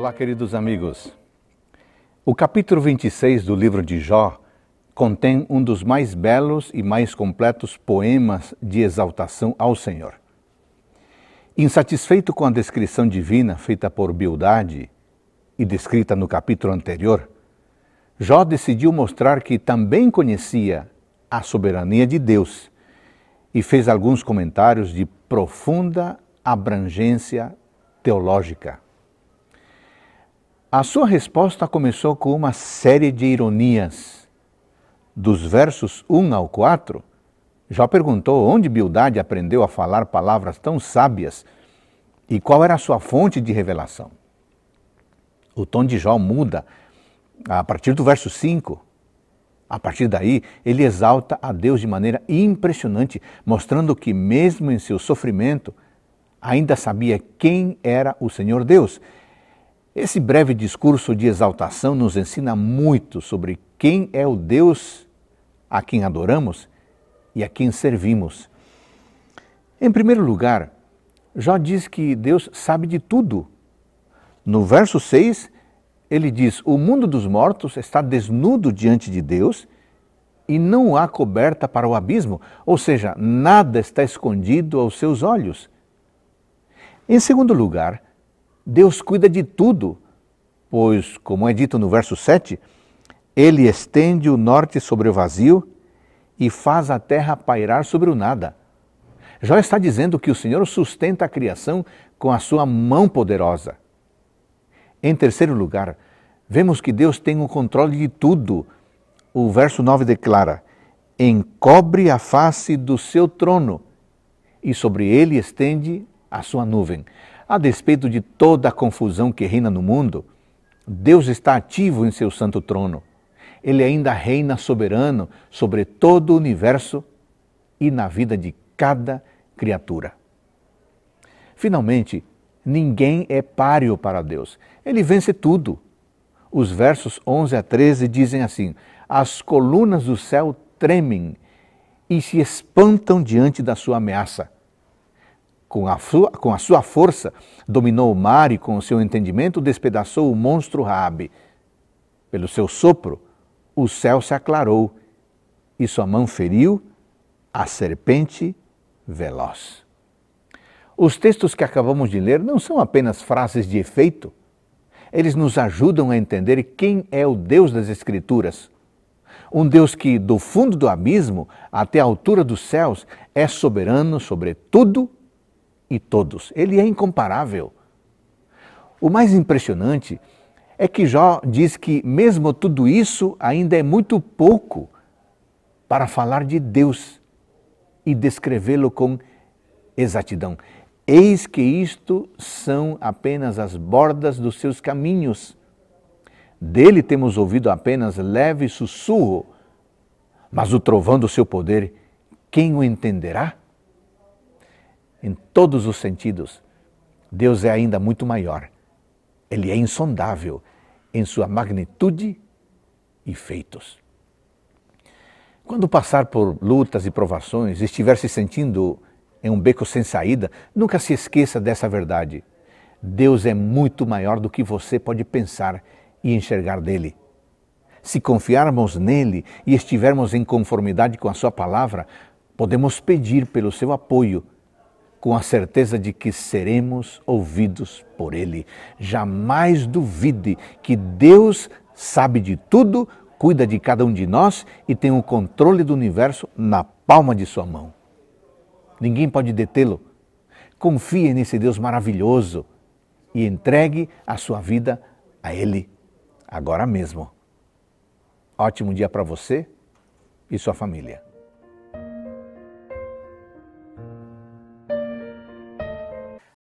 Olá, queridos amigos. O capítulo 26 do livro de Jó contém um dos mais belos e mais completos poemas de exaltação ao Senhor. Insatisfeito com a descrição divina feita por Bildade e descrita no capítulo anterior, Jó decidiu mostrar que também conhecia a soberania de Deus e fez alguns comentários de profunda abrangência teológica. A sua resposta começou com uma série de ironias. Dos versos 1 ao 4, Jó perguntou onde Bildade aprendeu a falar palavras tão sábias e qual era a sua fonte de revelação. O tom de Jó muda a partir do verso 5. A partir daí, ele exalta a Deus de maneira impressionante, mostrando que, mesmo em seu sofrimento, ainda sabia quem era o Senhor Deus esse breve discurso de exaltação nos ensina muito sobre quem é o Deus a quem adoramos e a quem servimos. Em primeiro lugar, Jó diz que Deus sabe de tudo. No verso 6, ele diz: O mundo dos mortos está desnudo diante de Deus e não há coberta para o abismo, ou seja, nada está escondido aos seus olhos. Em segundo lugar, Deus cuida de tudo, pois, como é dito no verso 7, ele estende o norte sobre o vazio e faz a terra pairar sobre o nada. Jó está dizendo que o Senhor sustenta a criação com a sua mão poderosa. Em terceiro lugar, vemos que Deus tem o controle de tudo. O verso 9 declara: encobre a face do seu trono e sobre ele estende a sua nuvem. A despeito de toda a confusão que reina no mundo, Deus está ativo em seu santo trono. Ele ainda reina soberano sobre todo o universo e na vida de cada criatura. Finalmente, ninguém é páreo para Deus. Ele vence tudo. Os versos 11 a 13 dizem assim: As colunas do céu tremem e se espantam diante da sua ameaça. Com a, sua, com a sua força, dominou o mar e com o seu entendimento despedaçou o monstro rabi Pelo seu sopro, o céu se aclarou e sua mão feriu a serpente veloz. Os textos que acabamos de ler não são apenas frases de efeito, eles nos ajudam a entender quem é o Deus das Escrituras. Um Deus que, do fundo do abismo até a altura dos céus, é soberano sobre tudo e todos. Ele é incomparável. O mais impressionante é que Jó diz que, mesmo tudo isso, ainda é muito pouco para falar de Deus e descrevê-lo com exatidão. Eis que isto são apenas as bordas dos seus caminhos. Dele temos ouvido apenas leve sussurro, mas o trovão do seu poder, quem o entenderá? em todos os sentidos, Deus é ainda muito maior. Ele é insondável em sua magnitude e feitos. Quando passar por lutas e provações, estiver se sentindo em um beco sem saída, nunca se esqueça dessa verdade. Deus é muito maior do que você pode pensar e enxergar dele. Se confiarmos nele e estivermos em conformidade com a sua palavra, podemos pedir pelo seu apoio com a certeza de que seremos ouvidos por Ele. Jamais duvide que Deus sabe de tudo, cuida de cada um de nós e tem o controle do universo na palma de sua mão. Ninguém pode detê-lo. Confie nesse Deus maravilhoso e entregue a sua vida a Ele agora mesmo. Ótimo dia para você e sua família.